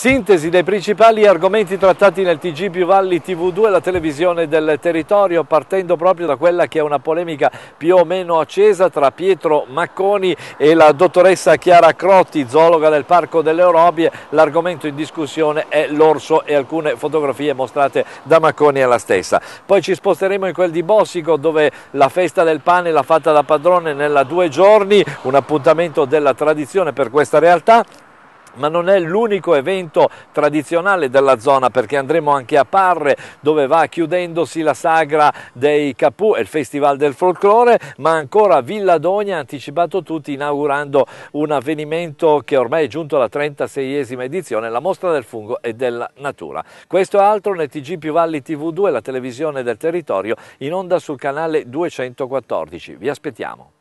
Sintesi dei principali argomenti trattati nel TG più Valli TV2, la televisione del territorio, partendo proprio da quella che è una polemica più o meno accesa tra Pietro Macconi e la dottoressa Chiara Crotti, zoologa del Parco delle Orobie. L'argomento in discussione è l'orso e alcune fotografie mostrate da Macconi alla stessa. Poi ci sposteremo in quel di Bossico dove la festa del pane l'ha fatta da padrone nella due giorni, un appuntamento della tradizione per questa realtà ma non è l'unico evento tradizionale della zona perché andremo anche a Parre dove va chiudendosi la sagra dei Capù e il Festival del Folklore ma ancora Villa Dogna anticipato tutti inaugurando un avvenimento che ormai è giunto alla 36esima edizione la mostra del fungo e della natura questo e altro nel TG più Valli TV2 la televisione del territorio in onda sul canale 214 vi aspettiamo